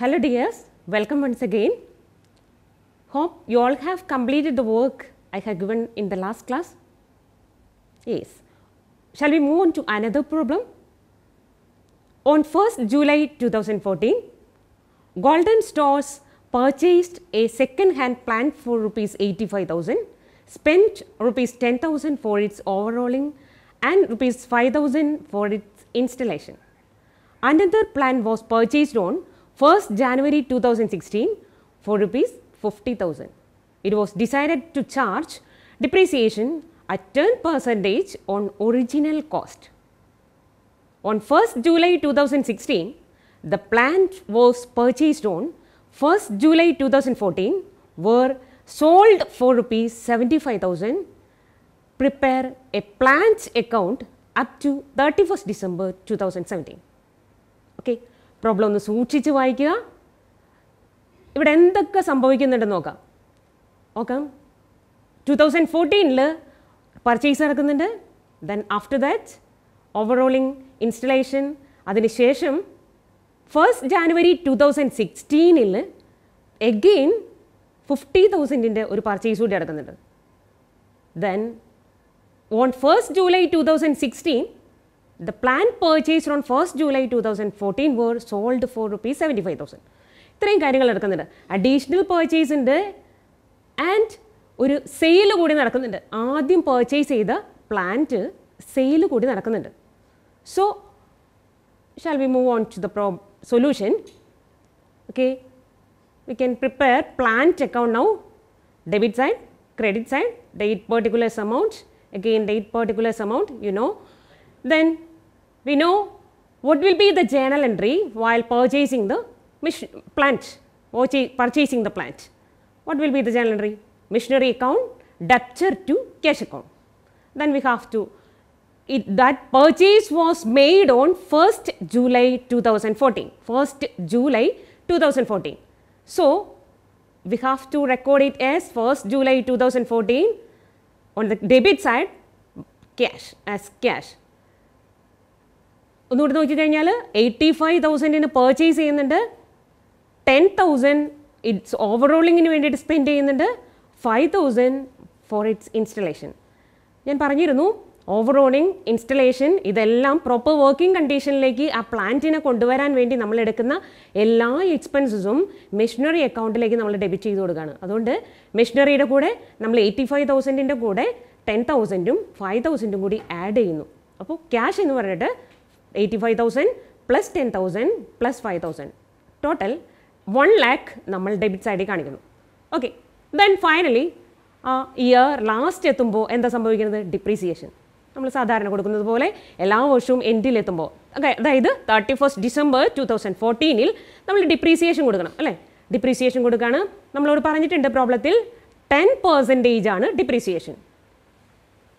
Hello dears, welcome once again. Hope you all have completed the work I have given in the last class. Yes. Shall we move on to another problem? On 1st July 2014, Golden Stores purchased a second hand plant for rupees 85,000, spent rupees 10,000 for its overhauling and rupees 5,000 for its installation. Another plant was purchased on 1st January 2016 for rupees 50,000. It was decided to charge depreciation at 10 percentage on original cost. On 1st July 2016, the plant was purchased on 1st July 2014 were sold for rupees 75,000. Prepare a plant account up to 31st December 2017. Okay. Problem ഒന്ന് സൂക്ഷിച്ച് വായിക്കുക ഇവിടെ എന്തൊക്കെ സംഭവിക്കുന്നുണ്ടെന്ന് നോക്കാം നോക്കാം two thousand ഫോർട്ടീനിൽ purchase നടക്കുന്നുണ്ട് then after that overhauling installation അതിനുശേഷം ഫസ്റ്റ് ജാനുവരി ടു തൗസൻഡ് സിക്സ്റ്റീനിൽ എഗെയിൻ ഫിഫ്റ്റി തൗസൻഡിൻ്റെ ഒരു പർച്ചേസ് കൂടി നടക്കുന്നുണ്ട് then on first July two thousand sixteen The plant purchased on 1st July 2014 were sold for rupees 75,000. ഇത്രയും കാര്യങ്ങൾ നടക്കുന്നുണ്ട് അഡീഷണൽ പേർച്ചേസ് ഉണ്ട് ആൻഡ് ഒരു സെയിൽ കൂടി നടക്കുന്നുണ്ട് ആദ്യം പേർച്ചേസ് ചെയ്ത പ്ലാന്റ് സെയിൽ കൂടി നടക്കുന്നുണ്ട് so shall we move on to the pro solution okay we can prepare plant account now debit side credit side date particulars amount again date particulars amount you know then we know what will be the journal entry while purchasing the plant, purchasing the plant. What will be the journal entry? Missionary account, debtor to cash account. Then we have to, it, that purchase was made on 1st July 2014, 1st July 2014. So, we have to record it as 1st July 2014 on the debit side cash as cash ഒന്നുകൂടി കഴിഞ്ഞാൽ eighty five തൗസൻഡിന് purchase ചെയ്യുന്നുണ്ട് ten thousand it's ഓവറോളിങ്ങിന് വേണ്ടിയിട്ട് spend ചെയ്യുന്നുണ്ട് five thousand for it's installation ഞാൻ പറഞ്ഞിരുന്നു overhauling installation ഇതെല്ലാം പ്രോപ്പർ വർക്കിംഗ് കണ്ടീഷനിലേക്ക് ആ പ്ലാന്റിനെ കൊണ്ടുവരാൻ വേണ്ടി നമ്മൾ എടുക്കുന്ന എല്ലാ എക്സ്പെൻസസും മെഷീനറി അക്കൗണ്ടിലേക്ക് നമ്മൾ ഡെബിറ്റ് ചെയ്ത് കൊടുക്കുകയാണ് അതുകൊണ്ട് മെഷീനറിയുടെ കൂടെ നമ്മൾ എയ്റ്റി ഫൈവ് തൗസൻഡിൻ്റെ കൂടെ ടെൻ തൗസൻഡും ഫൈവ് തൗസൻഡും കൂടി ആഡ് ചെയ്യുന്നു അപ്പോൾ ക്യാഷ് എന്ന് പറഞ്ഞിട്ട് 85,000 plus ten thousand plus five thousand total one lakh നമ്മൾ ഡെബിറ്റ് സൈഡിൽ കാണിക്കുന്നു okay then finally year last എത്തുമ്പോൾ എന്താ സംഭവിക്കുന്നത് ഡിപ്രീസിയേഷൻ നമ്മൾ സാധാരണ കൊടുക്കുന്നത് പോലെ എല്ലാ വർഷവും എൻഡിലെത്തുമ്പോൾ ഓക്കെ അതായത് thirty first December two thousand ഫോർട്ടീനിൽ നമ്മൾ ഡിപ്രീസിയേഷൻ കൊടുക്കണം അല്ലേ ഡിപ്രീസിയേഷൻ കൊടുക്കുകയാണ് നമ്മളോട് പറഞ്ഞിട്ടുണ്ട് പ്രോബ്ലത്തിൽ ടെൻ പെർസെൻറ്റേജ് ആണ് depreciation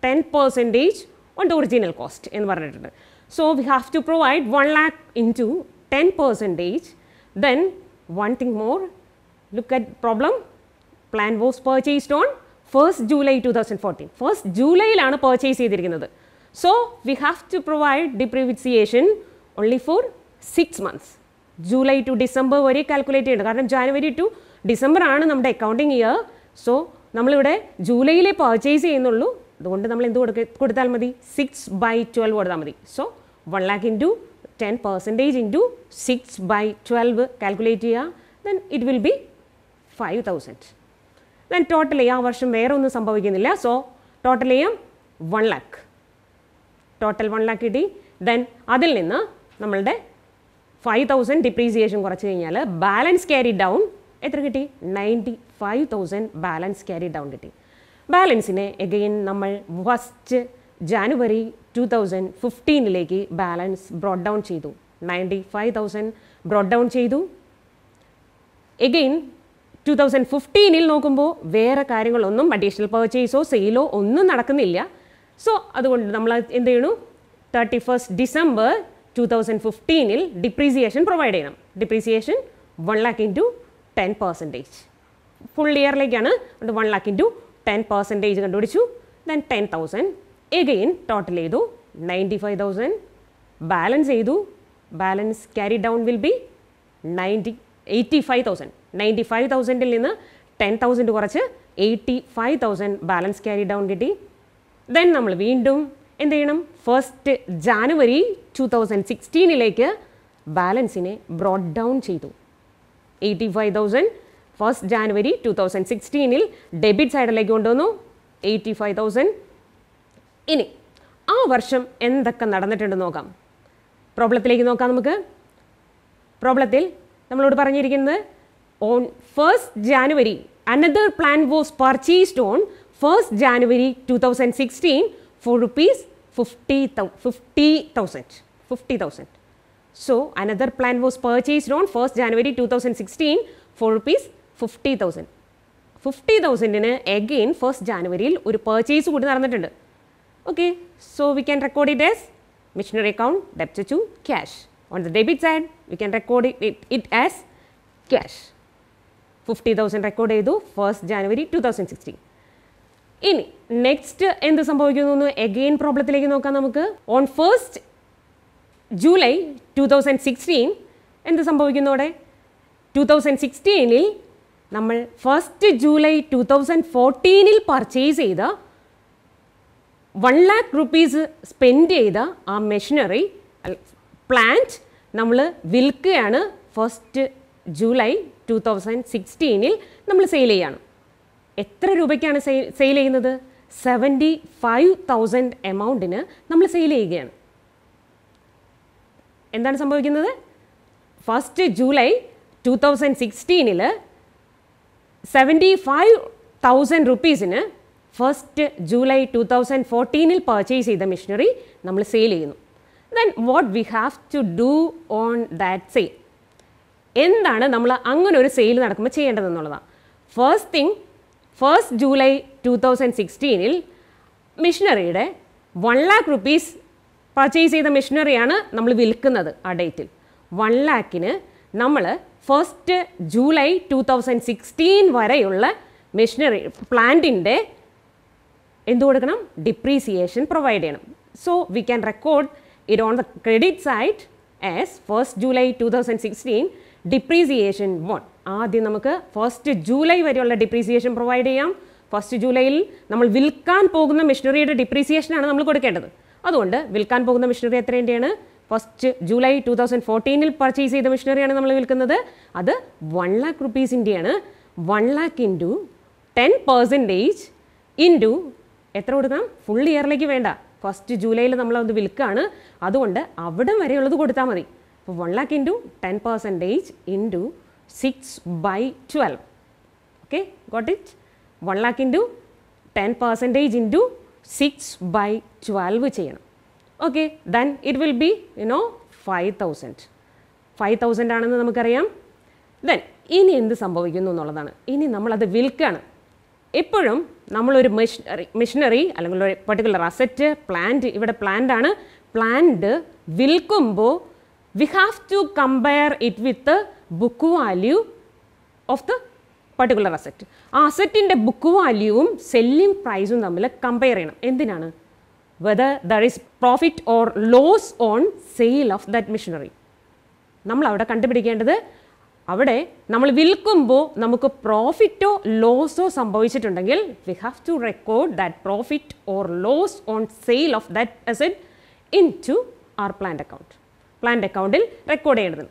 ten percentage on the original cost എന്ന് പറഞ്ഞിട്ടുണ്ട് So, we have to provide 1 lakh into 10 percentage. Then, one thing more, look at problem, plan was purchased on 1st July 2014. 1st July, purchase. So, we have to provide depreciation only for 6 months. July to December, we calculated. January to December, we accounting year. So, we July purchase. We 6 by 12. So, one lakh into ten percentage into six by twelve calculate ചെയ്യുക then it will be five thousand then total ആ വർഷം വേറെ ഒന്നും സംഭവിക്കുന്നില്ല so total ചെയ്യാം one lakh total one lakh കിട്ടി then അതിൽ നിന്ന് നമ്മളുടെ ഫൈവ് തൗസൻഡ് ഡിപ്രീസിയേഷൻ കുറച്ച് കഴിഞ്ഞാൽ ബാലൻസ് ക്യാരി ഡൗൺ എത്ര കിട്ടി ninety five thousand balance carry down കിട്ടി ബാലൻസിനെ എഗെയിൻ നമ്മൾ ഫസ്റ്റ് ജാനുവരി ടു തൗസൻഡ് ഫിഫ്റ്റീനിലേക്ക് ബാലൻസ് ബ്രോഡ് ഡൗൺ ചെയ്തു ninety five thousand brought down ചെയ്തു എഗെയിൻ ടു തൗസൻഡ് ഫിഫ്റ്റീനിൽ നോക്കുമ്പോൾ വേറെ കാര്യങ്ങളൊന്നും അഡീഷണൽ പർച്ചേസോ സെയിലോ ഒന്നും നടക്കുന്നില്ല സോ അതുകൊണ്ട് നമ്മൾ എന്ത് ചെയ്യണു thirty first December two thousand ഫിഫ്റ്റീനിൽ ഡിപ്രീസിയേഷൻ പ്രൊവൈഡ് ചെയ്യണം depreciation one lakh into ten percentage full ഇയറിലേക്കാണ് one lakh into ten percentage കണ്ടുപിടിച്ചു then ten thousand again total ചെയ്തു നയൻറ്റി ഫൈവ് തൗസൻഡ് ബാലൻസ് ചെയ്തു balance carry down will be ninety eighty five thousand ninety five thousand നിന്ന് ten thousand കുറച്ച് eighty five thousand balance carry down കിട്ടി then നമ്മൾ വീണ്ടും എന്ത് ചെയ്യണം ഫസ്റ്റ് ജാനുവരി ടു തൗസൻഡ് സിക്സ്റ്റീനിലേക്ക് ബാലൻസിനെ ബ്രോഡ് ഡൗൺ ചെയ്തു eighty five thousand first January two thousand സിക്സ്റ്റീനിൽ ഡെബിറ്റ് സൈഡിലേക്ക് കൊണ്ടുവന്നു എയ്റ്റി ഫൈവ് തൗസൻഡ് ഇനി ആ വർഷം എന്തൊക്കെ നടന്നിട്ടുണ്ട് നോക്കാം പ്രോബ്ലത്തിലേക്ക് നോക്കാം നമുക്ക് പ്രോബ്ലത്തിൽ നമ്മളോട് പറഞ്ഞിരിക്കുന്നത് on first January another plan was purchased on first January two thousand sixteen for rupees fifty thou fifty thousand fifty thousand so another plan was purchased on first January two thousand sixteen for rupees fifty thousand fifty തൗസൻഡിന് again first ജാനുവരിയിൽ ഒരു purchase കൂടി നടന്നിട്ടുണ്ട് Okay, so we can record it as machinery account debtor to cash. On the debit side, we can record it, it, it as cash. 50,000 record ചെയ്തു first January two thousand sixteen ഇനി next എന്ത് സംഭവിക്കുന്നു എന്ന് again പ്രോബ്ലത്തിലേക്ക് നോക്കാം നമുക്ക് on first July two thousand sixteen എന്ത് സംഭവിക്കുന്നു അവിടെ ടു തൗസൻഡ് സിക്സ്റ്റീനിൽ നമ്മൾ ഫസ്റ്റ് ജൂലൈ ടു തൗസൻഡ് ഫോർട്ടീനിൽ പർച്ചേസ് ചെയ്ത വൺ ലാക്ക് റുപ്പീസ് സ്പെൻഡ് ചെയ്ത ആ മെഷീനറി പ്ലാന്റ് നമ്മൾ വിൽക്കുകയാണ് ഫസ്റ്റ് ജൂലൈ ടു തൗസൻഡ് സിക്സ്റ്റീനിൽ നമ്മൾ സെയിൽ ചെയ്യാണ് എത്ര രൂപയ്ക്കാണ് സെയിൽ ചെയ്യുന്നത് സെവൻറ്റി ഫൈവ് തൗസൻഡ് എമൗണ്ടിന് നമ്മൾ സെയിൽ ചെയ്യുകയാണ് എന്താണ് സംഭവിക്കുന്നത് ഫസ്റ്റ് ജൂലൈ ടു തൗസൻഡ് സിക്സ്റ്റീനിൽ സെവൻറ്റി ഫൈവ് തൗസൻഡ് റുപ്പീസിന് ഫസ്റ്റ് ജൂലൈ ടു തൗസൻഡ് ഫോർട്ടീനിൽ പർച്ചേസ് ചെയ്ത മെഷീനറി നമ്മൾ സെയിൽ ചെയ്യുന്നു then what we have to do on that sale എന്താണ് നമ്മൾ അങ്ങനെ ഒരു സെയിൽ നടക്കുമ്പോൾ ചെയ്യേണ്ടതെന്നുള്ളതാണ് first thing first July two thousand സിക്സ്റ്റീനിൽ മെഷീനറിയുടെ വൺ ലാക്ക് റുപ്പീസ് പർച്ചേസ് ചെയ്ത മെഷീനറിയാണ് നമ്മൾ വിൽക്കുന്നത് ആ ഡേറ്റിൽ വൺ ലാക്കിന് നമ്മൾ first July two thousand sixteen വരെയുള്ള മെഷീനറി പ്ലാന്റിൻ്റെ എന്ത് കൊടുക്കണം ഡിപ്രീസിയേഷൻ പ്രൊവൈഡ് ചെയ്യണം so we can record it on the credit side as first July two thousand sixteen depreciation one ആദ്യം നമുക്ക് ഫസ്റ്റ് ജൂലൈ വരെയുള്ള ഡിപ്രീസിയേഷൻ പ്രൊവൈഡ് ചെയ്യാം ഫസ്റ്റ് ജൂലൈയിൽ നമ്മൾ വിൽക്കാൻ പോകുന്ന മെഷീനറിയുടെ ഡിപ്രീസിയേഷനാണ് നമ്മൾ കൊടുക്കേണ്ടത് അതുകൊണ്ട് വിൽക്കാൻ പോകുന്ന മെഷീനറി എത്രേൻ്റെയാണ് ഫസ്റ്റ് ജൂലൈ ടു തൗസൻഡ് ഫോർട്ടീനിൽ പർച്ചേസ് ചെയ്ത മെഷീനറിയാണ് നമ്മൾ വിൽക്കുന്നത് അത് വൺ ലാക്ക് റുപ്പീസിൻ്റെയാണ് one lakh into ten percentage into എത്ര കൊടുക്കണം ഫുൾ ഇയറിലേക്ക് വേണ്ട ഫസ്റ്റ് ജൂലൈയിൽ നമ്മൾ അത് വിൽക്കുകയാണ് അതുകൊണ്ട് അവിടം വരെയുള്ളത് കൊടുത്താൽ മതി അപ്പോൾ one lakh into ten percentage into six by twelve okay got it one lakh into ten percentage into six by twelve ചെയ്യണം okay then it will be you know five thousand five thousand ആണെന്ന് നമുക്കറിയാം ദെൻ ഇനി എന്ത് സംഭവിക്കുന്നു എന്നുള്ളതാണ് ഇനി നമ്മളത് വിൽക്കുകയാണ് എപ്പോഴും നമ്മളൊരു മെഷീനറി മെഷീനറി അല്ലെങ്കിൽ ഒരു പെർട്ടിക്കുലർ അസറ്റ് പ്ലാന്റ് ഇവിടെ പ്ലാന്റ് ആണ് പ്ലാന്റ് വിൽക്കുമ്പോൾ we have to compare it with book value of the particular asset ആ അസെറ്റിൻ്റെ ബുക്ക് വാല്യൂവും സെല്ലിംഗ് പ്രൈസും തമ്മിൽ കമ്പയർ ചെയ്യണം എന്തിനാണ് whether there is profit or loss on sale of that machinery നമ്മൾ അവിടെ കണ്ടുപിടിക്കേണ്ടത് അവിടെ നമ്മൾ വിൽക്കുമ്പോൾ നമുക്ക് പ്രോഫിറ്റോ ലോസോ സംഭവിച്ചിട്ടുണ്ടെങ്കിൽ we have to record that profit or loss on sale of that asset into our plant account plant അക്കൗണ്ടിൽ റെക്കോർഡ് ചെയ്യേണ്ടത്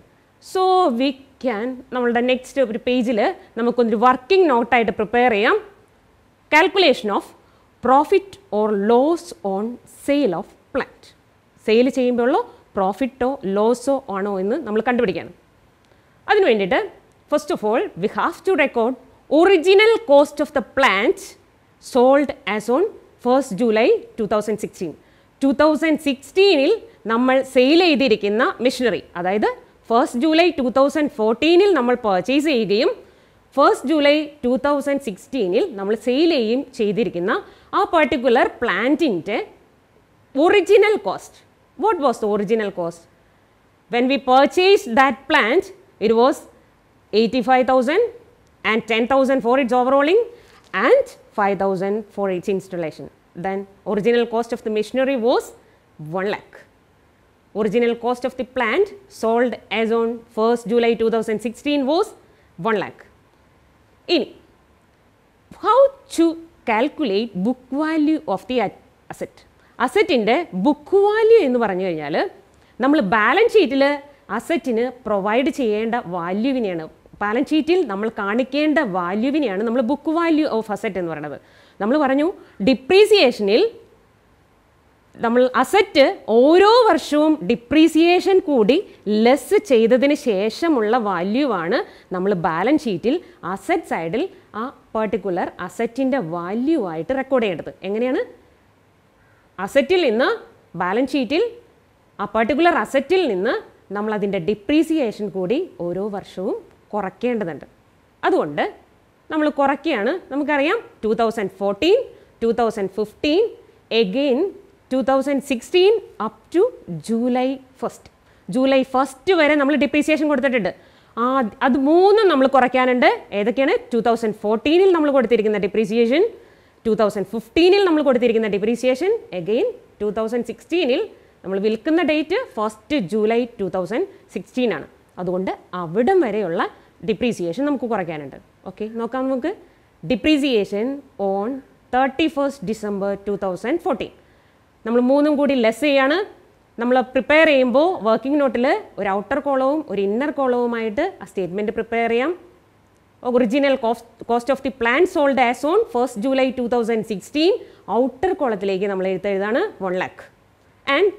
സോ വി ക്യാൻ നമ്മളുടെ നെക്സ്റ്റ് ഒരു പേജിൽ നമുക്കൊന്നൊരു വർക്കിംഗ് നോട്ടായിട്ട് പ്രിപ്പയർ ചെയ്യാം calculation of profit or loss on sale of plant sale ചെയ്യുമ്പോഴുള്ള പ്രോഫിറ്റോ ലോസോ ആണോ എന്ന് നമ്മൾ കണ്ടുപിടിക്കണം അതിനു വേണ്ടിയിട്ട് first of all we have to record original cost of the plant sold as on first July two thousand sixteen two thousand സിക്സ്റ്റീനിൽ നമ്മൾ സെയിൽ ചെയ്തിരിക്കുന്ന മെഷീനറി അതായത് ഫസ്റ്റ് ജൂലൈ ടു തൗസൻഡ് ഫോർട്ടീനിൽ നമ്മൾ പർച്ചേസ് ചെയ്യുകയും ഫസ്റ്റ് ജൂലൈ ടു തൗസൻഡ് സിക്സ്റ്റീനിൽ നമ്മൾ sale ചെയ്യുകയും ചെയ്തിരിക്കുന്ന ആ പർട്ടിക്കുലർ പ്ലാന്റിൻ്റെ original cost what was the original cost when we purchase that plant It was 85,000 and 10,000 for its overhauling and 5,000 for its installation. Then original cost of the machinery was 1 lakh. Original cost of the plant sold as on 1st July 2016 was 1 lakh. In how to value of the asset? Asset asset അസറ്റിൻ്റെ book value എന്ന് പറഞ്ഞു കഴിഞ്ഞാൽ നമ്മൾ balance sheet അസറ്റിന് provide ചെയ്യേണ്ട വാല്യൂവിനെയാണ് balance ഷീറ്റിൽ നമ്മൾ കാണിക്കേണ്ട വാല്യൂവിനെയാണ് നമ്മൾ ബുക്ക് വാല്യൂ ഓഫ് അസറ്റ് എന്ന് പറയുന്നത് നമ്മൾ പറഞ്ഞു ഡിപ്രീസിയേഷനിൽ നമ്മൾ അസറ്റ് ഓരോ വർഷവും ഡിപ്രീസിയേഷൻ കൂടി ലെസ് ചെയ്തതിന് ശേഷമുള്ള വാല്യൂ ആണ് നമ്മൾ ബാലൻസ് ഷീറ്റിൽ അസറ്റ് സൈഡിൽ ആ പെർട്ടിക്കുലർ അസറ്റിൻ്റെ വാല്യൂ ആയിട്ട് റെക്കോർഡ് ചെയ്യേണ്ടത് എങ്ങനെയാണ് അസറ്റിൽ നിന്ന് ബാലൻസ് ഷീറ്റിൽ ആ പെർട്ടിക്കുലർ അസറ്റിൽ നിന്ന് നമ്മളതിൻ്റെ ഡിപ്രീസിയേഷൻ കൂടി ഓരോ വർഷവും കുറയ്ക്കേണ്ടതുണ്ട് അതുകൊണ്ട് നമ്മൾ കുറയ്ക്കുകയാണ് നമുക്കറിയാം two thousand fourteen two thousand fifteen again two thousand sixteen up to July first July first വരെ നമ്മൾ ഡിപ്രീസിയേഷൻ കൊടുത്തിട്ടുണ്ട് ആ അത് മൂന്നും നമ്മൾ കുറയ്ക്കാനുണ്ട് ഏതൊക്കെയാണ് ടു തൗസൻഡ് ഫോർട്ടീനിൽ നമ്മൾ കൊടുത്തിരിക്കുന്ന ഡിപ്രീസിയേഷൻ ടു തൗസൻഡ് ഫിഫ്റ്റീനിൽ നമ്മൾ കൊടുത്തിരിക്കുന്ന ഡിപ്രീസിയേഷൻ എഗെയിൻ ടു തൗസൻഡ് സിക്സ്റ്റീനിൽ നമ്മൾ വിൽക്കുന്ന date first July two thousand sixteen ആണ് അതുകൊണ്ട് അവിടം വരെയുള്ള ഡിപ്രീസിയേഷൻ നമുക്ക് കുറയ്ക്കാനുണ്ട് ഓക്കെ നോക്കാം നമുക്ക് depreciation on thirty first December two thousand fourteen നമ്മൾ മൂന്നും കൂടി ലെസ് ചെയ്യാണ് നമ്മൾ പ്രിപ്പയർ ചെയ്യുമ്പോൾ വർക്കിംഗ് നോട്ടിൽ ഒരു ഔട്ടർ കോളവും ഒരു ഇന്നർ കോളവുമായിട്ട് ആ സ്റ്റേറ്റ്മെൻറ്റ് പ്രിപ്പയർ ചെയ്യാം original cost cost of the plan sold as on first July two thousand sixteen outer കോളത്തിലേക്ക് നമ്മൾ എഴുത്തെഴുതാണ് വൺ ലാക്ക് ആൻഡ്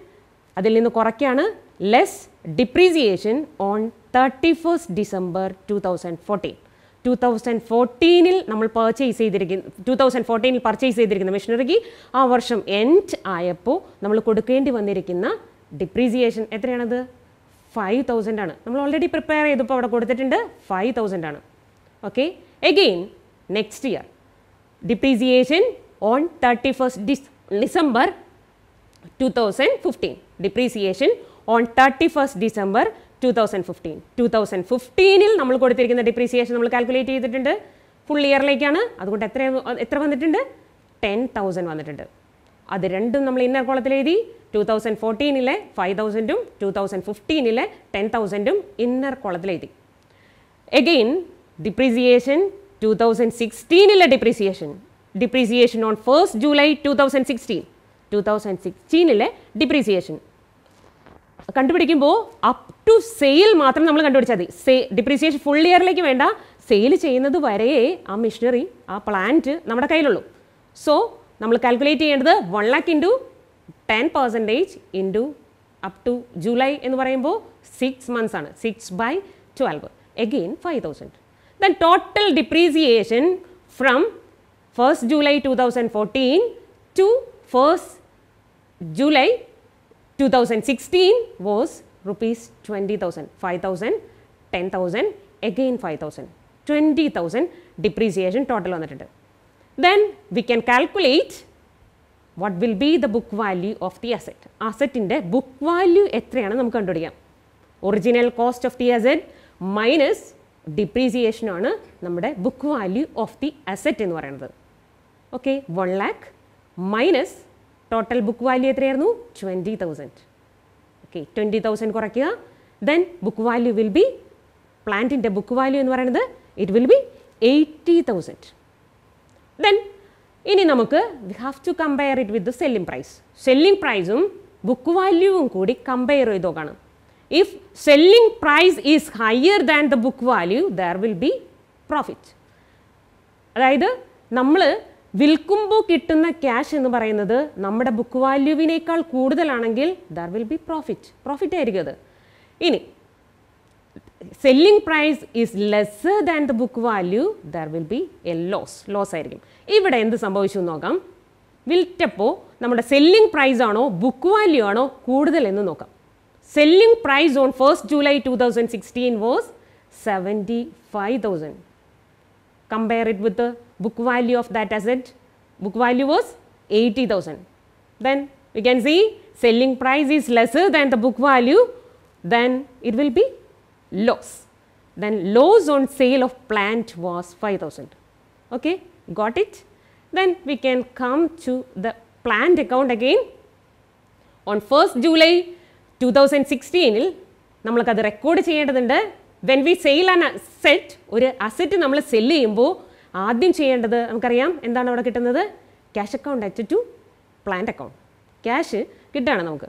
അതിൽ നിന്ന് കുറയ്ക്കുകയാണ് less depreciation on thirty first December two thousand fourteen two thousand ഫോർട്ടീനിൽ നമ്മൾ പർച്ചേസ് ചെയ്തിരിക്കുന്ന ടു തൗസൻഡ് ഫോർട്ടീനിൽ പർച്ചേസ് ചെയ്തിരിക്കുന്ന മെഷീനറിക്ക് ആ വർഷം എൻഡ് ആയപ്പോൾ നമ്മൾ കൊടുക്കേണ്ടി വന്നിരിക്കുന്ന ഡിപ്രീസിയേഷൻ എത്രയാണത് ഫൈവ് തൗസൻഡ് ആണ് നമ്മൾ ഓൾറെഡി പ്രിപ്പയർ ചെയ്തപ്പോൾ അവിടെ കൊടുത്തിട്ടുണ്ട് ഫൈവ് തൗസൻഡ് ആണ് okay again next year depreciation on thirty first dis December two thousand fifteen depreciation on 31st December 2015. 2015-ൽ നമ്മൾ കൊടുത്തിരിക്കുന്ന depreciation നമ്മൾ കാൽക്കുലേറ്റ് ചെയ്തിട്ടുണ്ട് ഫുൾ ഇയറിലേക്കാണ് അതുകൊണ്ട് എത്ര എത്ര വന്നിട്ടുണ്ട് ടെൻ തൗസൻഡ് വന്നിട്ടുണ്ട് അത് രണ്ടും നമ്മൾ ഇന്നർ കോളത്തിൽ എഴുതി ടു തൗസൻഡ് ഫോർട്ടീനിലെ ഫൈവ് തൗസൻഡും ടു തൗസൻഡ് ഫിഫ്റ്റീനിലെ ടെൻ തൗസൻഡും ഇന്നർ കോളത്തിൽ എഴുതി എഗെയിൻ ഡിപ്രീസിയേഷൻ ടു തൗസൻഡ് സിക്സ്റ്റീനിലെ depreciation depreciation on first July two thousand sixteen two thousand സിക്സ്റ്റീനിലെ ഡിപ്രീസിയേഷൻ കണ്ടുപിടിക്കുമ്പോൾ അപ് ടു സെയിൽ മാത്രം നമ്മൾ കണ്ടുപിടിച്ചാൽ മതി സെയിൽ ഡിപ്രീസിയേഷൻ ഫുൾ ഇയറിലേക്ക് വേണ്ട സെയിൽ ചെയ്യുന്നത് വരെയേ ആ മെഷീനറി ആ പ്ലാന്റ് നമ്മുടെ കയ്യിലുള്ളൂ സോ നമ്മൾ കാൽക്കുലേറ്റ് ചെയ്യേണ്ടത് one lakh into ten percentage into up to July എന്ന് പറയുമ്പോൾ സിക്സ് മന്ത്സ് ആണ് six by twelve again five thousand then total depreciation from first July two thousand fourteen to first July 2016 was rupees 20,000, 5,000, 10,000, again 5,000, 20,000 depreciation total on the tender. Then we can calculate what will be the book value of the asset. Asset in the book value original cost of the asset minus depreciation on the book value of the asset in the Okay, 1 lakh minus total book value എത്രയായിരുന്നു twenty thousand okay twenty thousand കുറയ്ക്കുക then book value will be പ്ലാന്റിൻ്റെ book value എന്ന് പറയുന്നത് it will be eighty thousand then ഇനി നമുക്ക് we have to compare it with the selling price selling പ്രൈസും book വാല്യൂവും കൂടി കമ്പയർ ചെയ്ത് നോക്കണം if selling price is higher than the book value there will be profit അതായത് നമ്മൾ വിൽക്കുമ്പോൾ കിട്ടുന്ന ക്യാഷ് എന്ന് പറയുന്നത് നമ്മുടെ ബുക്ക് വാല്യൂവിനേക്കാൾ കൂടുതലാണെങ്കിൽ there will be profit profit ആയിരിക്കും അത് ഇനി selling price is less than the book value there will be a loss loss ആയിരിക്കും ഇവിടെ എന്ത് സംഭവിച്ചു നോക്കാം വിൽറ്റപ്പോൾ നമ്മുടെ സെല്ലിംഗ് പ്രൈസ് ആണോ ബുക്ക് വാല്യൂ ആണോ കൂടുതൽ എന്ന് നോക്കാം selling price on first July two thousand sixteen was seventy five thousand compare it with the book value of that asset. Book value was 80,000. Then we can see selling price is lesser than the book value, then it will be loss. Then loss on sale of plant was 5,000. Okay, got it? Then we can come to the plant account again. On 1st July 2016, നമ്മൾക്കത് record ചെയ്യേണ്ടതുണ്ട് when we sale an asset ഒരു asset നമ്മൾ sell ചെയ്യുമ്പോൾ ആദ്യം ചെയ്യേണ്ടത് നമുക്കറിയാം എന്താണ് അവിടെ കിട്ടുന്നത് cash account at to plant account cash കിട്ടുകയാണ് നമുക്ക്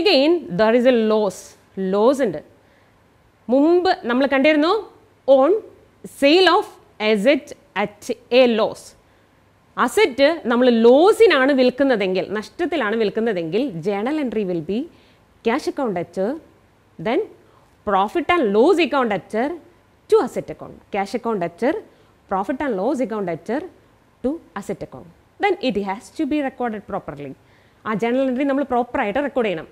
again there is a loss loss ഉണ്ട് മുമ്പ് നമ്മൾ കണ്ടിരുന്നു on sale of asset at a loss asset നമ്മൾ ലോസിനാണ് വിൽക്കുന്നതെങ്കിൽ നഷ്ടത്തിലാണ് വിൽക്കുന്നതെങ്കിൽ journal entry will be cash account at then profit and loss account atcher to asset account, cash account atcher, profit and loss account atcher to asset account. Then it has to be recorded properly. ആ journal entry നമ്മൾ പ്രോപ്പറായിട്ട് record ചെയ്യണം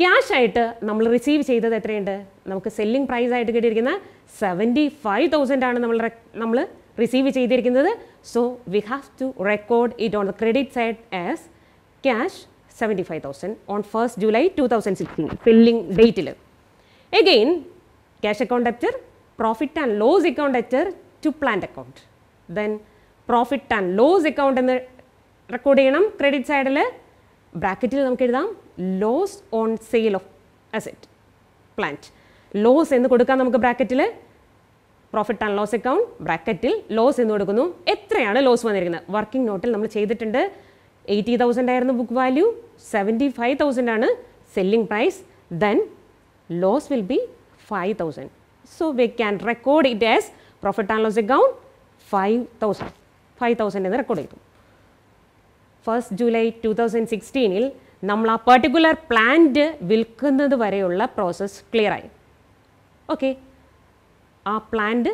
cash ആയിട്ട് നമ്മൾ receive ചെയ്തത് എത്രയുണ്ട് നമുക്ക് selling price ആയിട്ട് കിട്ടിയിരിക്കുന്ന സെവൻറ്റി ഫൈവ് തൗസൻഡ് ആണ് നമ്മൾ നമ്മൾ റിസീവ് ചെയ്തിരിക്കുന്നത് so we have to record it on the credit side as cash seventy five thousand on first July two thousand sixteen filling ഡേറ്റിൽ Again, cash account debtor, profit and loss account debtor to plant account. Then profit and loss account എന്ന് record ചെയ്യണം credit സൈഡിൽ ബ്രാക്കറ്റിൽ നമുക്ക് എഴുതാം loss on sale of asset plant loss എന്ന് കൊടുക്കാം നമുക്ക് ബ്രാക്കറ്റിൽ പ്രോഫിറ്റ് ആൻഡ് ലോസ് അക്കൗണ്ട് ബ്രാക്കറ്റിൽ ലോസ് എന്ന് കൊടുക്കുന്നു എത്രയാണ് ലോസ് വന്നിരിക്കുന്നത് വർക്കിംഗ് നോട്ടിൽ നമ്മൾ ചെയ്തിട്ടുണ്ട് എയ്റ്റി തൗസൻഡ് ആയിരുന്നു book value seventy five thousand ആണ് selling price then loss will be 5000. So, we can record it as profit and loss account 5000. 5000 എന്ന് റെക്കോർഡ് ചെയ്തു ഫസ്റ്റ് ജൂലൈ ടു തൗസൻഡ് സിക്സ്റ്റീനിൽ നമ്മൾ ആ പെർട്ടിക്കുലർ പ്ലാന്റ് വിൽക്കുന്നത് വരെയുള്ള പ്രോസസ്സ് ക്ലിയറായി ഓക്കെ ആ പ്ലാന്റ്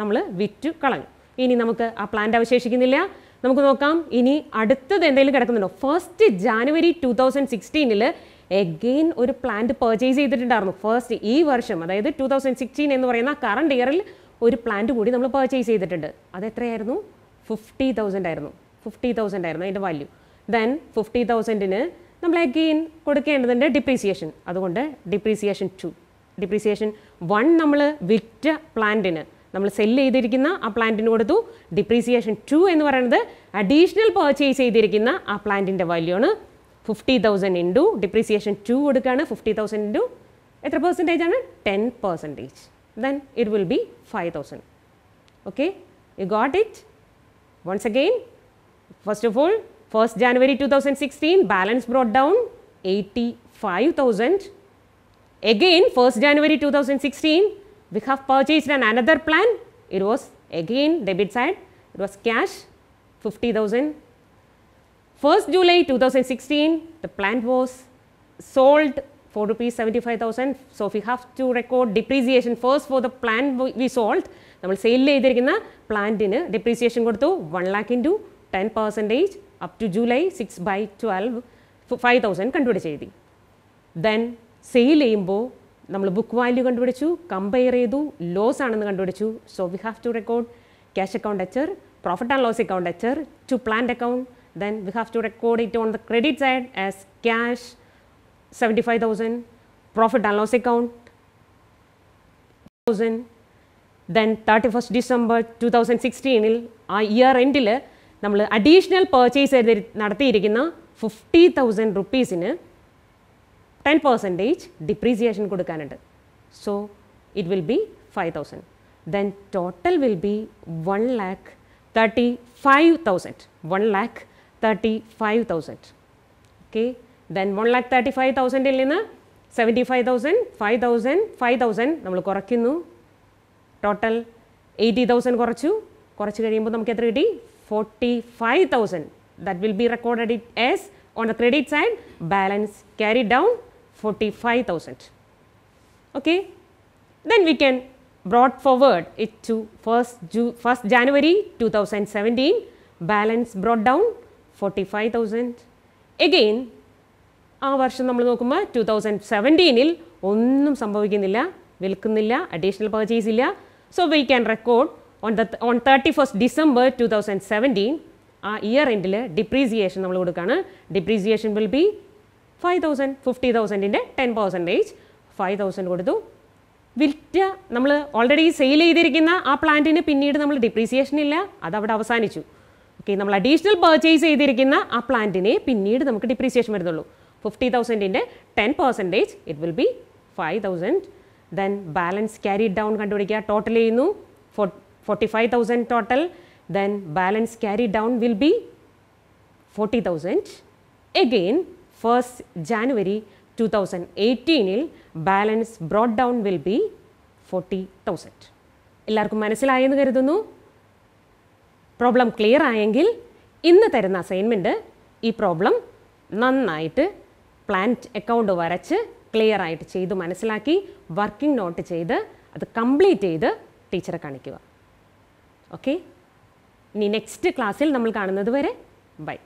നമ്മൾ വിറ്റു കളഞ്ഞു ഇനി നമുക്ക് ആ പ്ലാന്റ് അവശേഷിക്കുന്നില്ല നമുക്ക് നോക്കാം ഇനി അടുത്തത് എന്തെങ്കിലും കിടക്കുന്നുണ്ടോ ഫസ്റ്റ് ജാനുവരി ടു തൗസൻഡ് സിക്സ്റ്റീനിൽ എഗെയിൻ ഒരു പ്ലാന്റ് പർച്ചേസ് ചെയ്തിട്ടുണ്ടായിരുന്നു ഫസ്റ്റ് ഈ വർഷം അതായത് ടു തൗസൻഡ് സിക്സ്റ്റീൻ എന്ന് പറയുന്ന കറണ്ട് ഇയറിൽ ഒരു പ്ലാന്റ് കൂടി നമ്മൾ പർച്ചേസ് ചെയ്തിട്ടുണ്ട് അത് എത്രയായിരുന്നു ഫിഫ്റ്റി തൗസൻഡ് ആയിരുന്നു ഫിഫ്റ്റി തൗസൻഡ് ആയിരുന്നു അതിൻ്റെ വാല്യൂ ദെൻ ഫിഫ്റ്റി തൗസൻഡിന് നമ്മൾ എഗെയിൻ കൊടുക്കേണ്ടതുണ്ട് ഡിപ്രീസിയേഷൻ അതുകൊണ്ട് ഡിപ്രീസിയേഷൻ ടു ഡിപ്രീസിയേഷൻ വൺ നമ്മൾ വിറ്റ പ്ലാന്റിന് നമ്മൾ സെല്ല് ചെയ്തിരിക്കുന്ന ആ പ്ലാന്റിന് കൊടുത്തു ഡിപ്രീസിയേഷൻ ടു എന്ന് പറയുന്നത് അഡീഷണൽ പർച്ചേസ് ചെയ്തിരിക്കുന്ന ആ പ്ലാന്റിൻ്റെ വാല്യൂ ആണ് ഫിഫ്റ്റി തൗസൻഡ് ഇൻറ്റു ഡിപ്രീസിയേഷൻ ടു കൊടുക്കുകയാണ് ഫിഫ്റ്റി തൗസൻഡ് ഇൻറ്റു എത്ര percentage? ആണ് ten percentage then it will be 5000 okay you got it once again first of all 1st january 2016 balance brought down 85000 again 1st january 2016 we have purchased an another plan it was again debit side it was cash 50000 1st July 2016, the plant was sold for rupees 75,000. So, we have to record depreciation first for the plant we sold. നമ്മൾ sale ചെയ്തിരിക്കുന്ന പ്ലാന്റിന് depreciation കൊടുത്തു one lakh into ten percentage up to July six by twelve five thousand കണ്ടുപിടിച്ച് എഴുതി then sale ചെയ്യുമ്പോൾ നമ്മൾ book value കണ്ടുപിടിച്ചു compare ചെയ്തു ലോസ് ആണെന്ന് കണ്ടുപിടിച്ചു so we have to record cash account അച്ചർ പ്രോഫിറ്റ് ആൻഡ് ലോസ് അക്കൗണ്ട് അച്ചർ to plant account then we have to record it on the credit side as cash 75,000 profit and loss account 1000 then 31st December 2016 il, a year end il, additional purchase 50,000 rupees in 10 percent percentage depreciation to can so it will be 5000 then total will be 1 lakh 35000 1 lakh thirty-five thousand. Okay, then one lakh thirty-five thousand illena seventy-five thousand, five thousand, five thousand. Namlu korakkinu total eighty thousand korachu. Korachu kariyambo tham kethre ready forty-five thousand. That will be recorded as on the credit side balance carried down forty-five thousand. Okay, then we can brought forward it to first first January two thousand seventeen. Balance brought down forty five thousand again ആ വർഷം നമ്മൾ നോക്കുമ്പോൾ two thousand സെവൻറ്റീനിൽ ഒന്നും സംഭവിക്കുന്നില്ല വിൽക്കുന്നില്ല additional purchase ഇല്ല so we can record on the on thirty first December two thousand seventeen ആ ഇയർ എൻഡിൽ ഡിപ്രീസിയേഷൻ നമ്മൾ കൊടുക്കുകയാണ് depreciation will be five thousand fifty തൗസൻഡിൻ്റെ ടെൻ പെർസെൻറ്റേജ് ഫൈവ് തൗസൻഡ് കൊടുത്തു വിറ്റ നമ്മൾ ഓൾറെഡി സെയിൽ ചെയ്തിരിക്കുന്ന ആ പ്ലാന്റിന് പിന്നീട് നമ്മൾ ഡിപ്രീസിയേഷൻ ഇല്ല അത് അവിടെ അവസാനിച്ചു ഓക്കെ നമ്മൾ അഡീഷണൽ പർച്ചേസ് ചെയ്തിരിക്കുന്ന ആ പ്ലാന്റിനെ പിന്നീട് നമുക്ക് ഡിപ്രീസിയേഷൻ വരുന്നുള്ളൂ ഫിഫ്റ്റി തൗസൻഡിൻ്റെ ten percentage it will be five thousand then balance carry down കണ്ടുപിടിക്കുക ടോട്ടൽ ചെയ്യുന്നു forty five thousand total then balance carry down will be forty thousand again first January two thousand എയ്റ്റീനിൽ balance brought down will be forty thousand എല്ലാവർക്കും മനസ്സിലായെന്ന് കരുതുന്നു problem clear ആയെങ്കിൽ ഇന്ന് തരുന്ന assignment ഈ പ്രോബ്ലം നന്നായിട്ട് പ്ലാന്റ് അക്കൗണ്ട് വരച്ച് ക്ലിയർ ആയിട്ട് ചെയ്ത് മനസ്സിലാക്കി വർക്കിംഗ് നോട്ട് ചെയ്ത് അത് കംപ്ലീറ്റ് ചെയ്ത് ടീച്ചറെ കാണിക്കുക ഓക്കെ ഇനി നെക്സ്റ്റ് ക്ലാസ്സിൽ നമ്മൾ കാണുന്നത് വരെ ബൈ